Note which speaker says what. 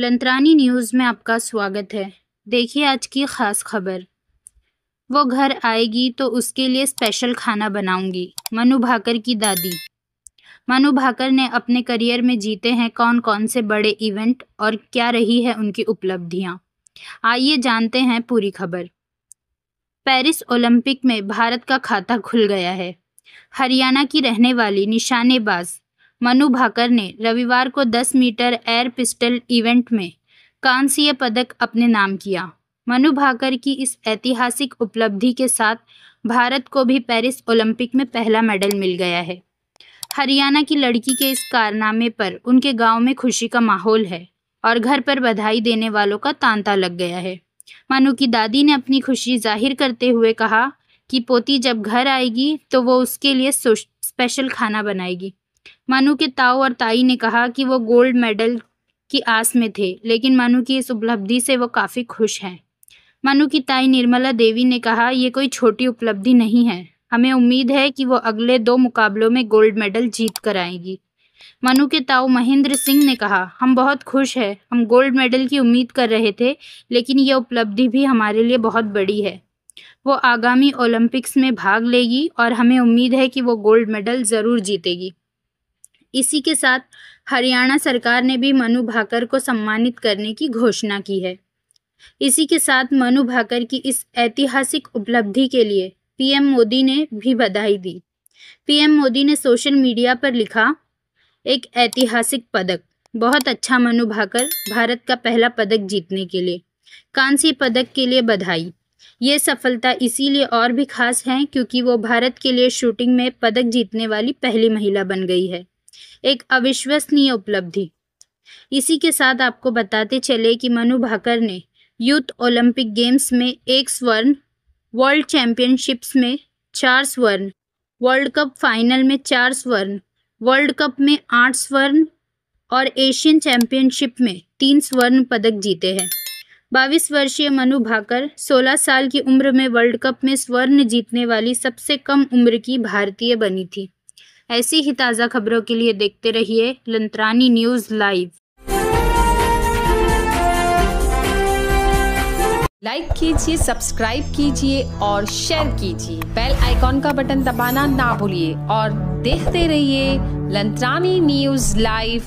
Speaker 1: लंतरानी news में आपका स्वागत है देखिए आज की ख़ास खबर वो घर आएगी तो उसके लिए स्पेशल खाना बनाऊंगी मनु भाकर की दादी मनु भाकर ने अपने करियर में जीते हैं कौन कौन से बड़े इवेंट और क्या रही है उनकी उपलब्धियां आइए जानते हैं पूरी खबर पेरिस ओलंपिक में भारत का खाता खुल गया है हरियाणा की रहने वाली निशानेबाज मनु भाकर ने रविवार को 10 मीटर एयर पिस्टल इवेंट में कांस्य पदक अपने नाम किया मनु भाकर की इस ऐतिहासिक उपलब्धि के साथ भारत को भी पेरिस ओलंपिक में पहला मेडल मिल गया है हरियाणा की लड़की के इस कारनामे पर उनके गांव में खुशी का माहौल है और घर पर बधाई देने वालों का तांता लग गया है मनु की दादी ने अपनी खुशी जाहिर करते हुए कहा कि पोती जब घर आएगी तो वो उसके लिए स्पेशल खाना बनाएगी मानू के ताऊ और ताई ने कहा कि वो गोल्ड मेडल की आस में थे लेकिन मानू की इस उपलब्धि से वो काफ़ी खुश हैं मानू की ताई निर्मला देवी ने कहा ये कोई छोटी उपलब्धि नहीं है हमें उम्मीद है कि वो अगले दो मुकाबलों में गोल्ड मेडल जीत कर आएंगी मनु के ताऊ महेंद्र सिंह ने कहा हम बहुत खुश हैं हम गोल्ड मेडल की उम्मीद कर रहे थे लेकिन यह उपलब्धि भी हमारे लिए बहुत बड़ी है वो आगामी ओलंपिक्स में भाग लेगी और हमें उम्मीद है कि वो गोल्ड मेडल ज़रूर जीतेगी इसी के साथ हरियाणा सरकार ने भी मनु भाकर को सम्मानित करने की घोषणा की है इसी के साथ मनु भाकर की इस ऐतिहासिक उपलब्धि के लिए पीएम मोदी ने भी बधाई दी पीएम मोदी ने सोशल मीडिया पर लिखा एक ऐतिहासिक पदक बहुत अच्छा मनु भाकर भारत का पहला पदक जीतने के लिए कांस्य पदक के लिए बधाई ये सफलता इसीलिए और भी खास है क्योंकि वो भारत के लिए शूटिंग में पदक जीतने वाली पहली महिला बन गई है एक अविश्वसनीय उपलब्धि इसी के साथ आपको बताते चले कि मनु भाकर ने यूथ ओलंपिक गेम्स में एक स्वर्ण वर्ल्ड चैम्पियनशिप्स में चार स्वर्ण वर्ल्ड कप फाइनल में चार स्वर्ण वर्ल्ड कप में आठ स्वर्ण और एशियन चैम्पियनशिप में तीन स्वर्ण पदक जीते हैं बाईस वर्षीय मनु भाकर 16 साल की उम्र में वर्ल्ड कप में स्वर्ण जीतने वाली सबसे कम उम्र की भारतीय बनी थी ऐसी ही ताज़ा खबरों के लिए देखते रहिए लंतरानी न्यूज़ लाइव लाइक कीजिए सब्सक्राइब कीजिए और शेयर कीजिए बेल आइकॉन का बटन दबाना ना भूलिए और देखते रहिए लंतरानी न्यूज़ लाइव